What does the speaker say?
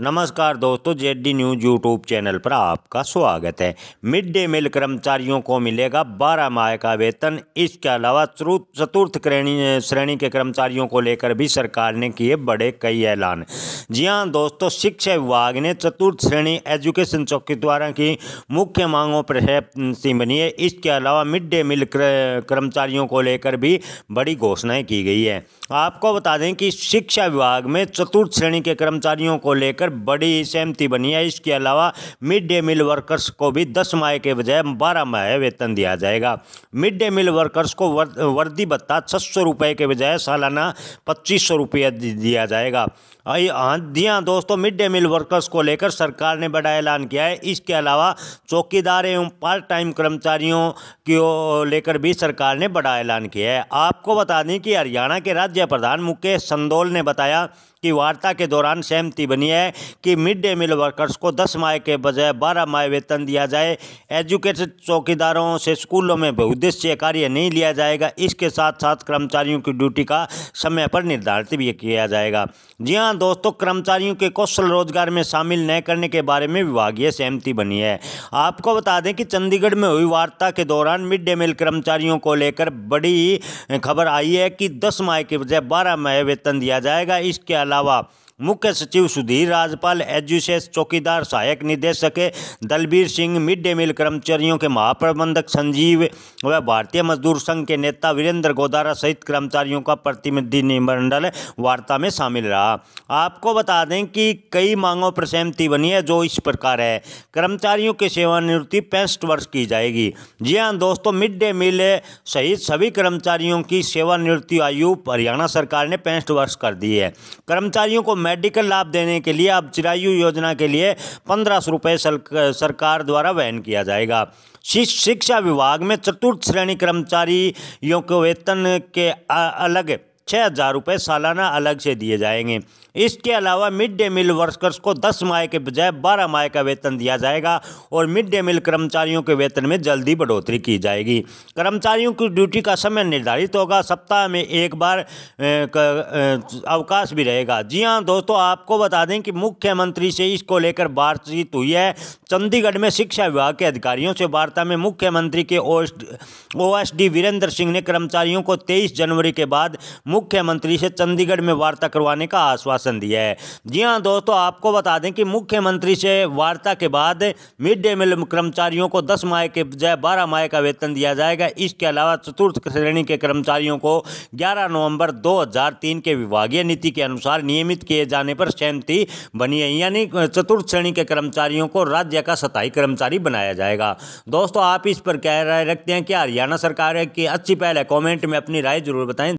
नमस्कार दोस्तों JD D news YouTube channel पर आपका स्वागत है मिड डे मील कर्मचारियों को मिलेगा बारह माह का वेतन इसके अलावा चतुर्थ श्रेणी श्रेणी के कर्मचारियों को लेकर भी सरकार ने किए बड़े कई ऐलान जी हाँ दोस्तों शिक्षा विभाग ने चतुर्थ श्रेणी एजुकेशन चौकी द्वारा की मुख्य मांगों पर बनी है इसके अलावा मिड डे मील कर्मचारियों को लेकर भी बड़ी घोषणाएँ की गई है आपको बता दें कि शिक्षा विभाग में चतुर्थ श्रेणी के कर्मचारियों को लेकर लेकर बड़ी सहमति बनी है इसके अलावा मिड डे मील वर्कर्स को भी दस माह के बजाय बारह माह वेतन दिया जाएगा मिड डे मील वर्कर्स को वर्दी भत्ता छः सौ रुपये के बजाय सालाना पच्चीस सौ रुपये दिया जाएगा हाँ, जी हाँ दोस्तों मिड डे मील वर्कर्स को लेकर सरकार ने बड़ा ऐलान किया है इसके अलावा चौकीदार एवं पार्ट टाइम कर्मचारियों को लेकर भी सरकार ने बड़ा ऐलान किया है आपको बता दें कि हरियाणा के राज्य प्रधान मुकेश संदोल ने बताया की वार्ता के दौरान सहमति बनी है कि मिड डे मील वर्कर्स को दस माह के बजाय बारह माह वेतन दिया जाए एजुकेटेड चौकीदारों से स्कूलों में बहुद्देश्य कार्य नहीं लिया जाएगा इसके साथ साथ कर्मचारियों की ड्यूटी का समय पर निर्धारित भी किया जाएगा जी हाँ दोस्तों कर्मचारियों के कौशल रोजगार में शामिल न करने के बारे में विभागीय सहमति बनी है आपको बता दें कि चंडीगढ़ में हुई वार्ता के दौरान मिड डे मील कर्मचारियों को लेकर बड़ी खबर आई है कि दस माह के बजाय बारह माह वेतन दिया जाएगा इसके अलावा मुख्य सचिव सुधीर राजपाल एजुसेस चौकीदार सहायक निदेशक Dalbir Singh mid day meal कर्मचारियों के महाप्रबंधक संजीव व भारतीय मजदूर संघ के नेता वीरेंद्र गोदारा सहित कर्मचारियों का प्रतिनिधिमंडल वार्ता में शामिल रहा आपको बता दें कि कई मांगों पर सहमति बनी है जो इस प्रकार है कर्मचारियों की सेवानिवृत्ति पैंसठ वर्ष की जाएगी जी हाँ दोस्तों मिड डे मील सहित सभी कर्मचारियों की सेवानिवृत्ति आयु हरियाणा सरकार ने पैंसठ वर्ष कर दी है कर्मचारियों को मेडिकल लाभ देने के लिए अब चिरायु योजना के लिए पंद्रह सौ रुपये सरकार द्वारा वहन किया जाएगा शिक्षा विभाग में चतुर्थ श्रेणी कर्मचारियों के वेतन के अलग छः हज़ार रुपये सालाना अलग से दिए जाएंगे इसके अलावा मिड डे मील वर्कर्स को दस माह के बजाय बारह माह का वेतन दिया जाएगा और मिड डे मील कर्मचारियों के वेतन में जल्दी बढ़ोतरी की जाएगी कर्मचारियों की ड्यूटी का समय निर्धारित होगा सप्ताह में एक बार अवकाश भी रहेगा जी हाँ दोस्तों आपको बता दें कि मुख्यमंत्री से इसको लेकर बातचीत हुई है चंडीगढ़ में शिक्षा विभाग के अधिकारियों से वार्ता में मुख्यमंत्री के O S D Virendra Singh ने कर्मचारियों को तेईस जनवरी के बाद मुख्यमंत्री से चंडीगढ़ में वार्ता करवाने का आश्वासन दिया है जी हाँ दोस्तों आपको बता दें कि मुख्यमंत्री से वार्ता के बाद मिड डे मील कर्मचारियों को दस माह के बजाय बारह माह का वेतन दिया जाएगा इसके अलावा चतुर्थ श्रेणी के कर्मचारियों को ग्यारह नवंबर दो के विभागीय नीति के अनुसार नियमित किए जाने पर सहमति बनी है यानी चतुर्थ श्रेणी के कर्मचारियों को राज्य का सताई कर्मचारी बनाया जाएगा दोस्तों आप इस पर क्या राय रखते हैं कि हरियाणा सरकार है कि अच्छी पहल है कॉमेंट में अपनी राय जरूर बताएं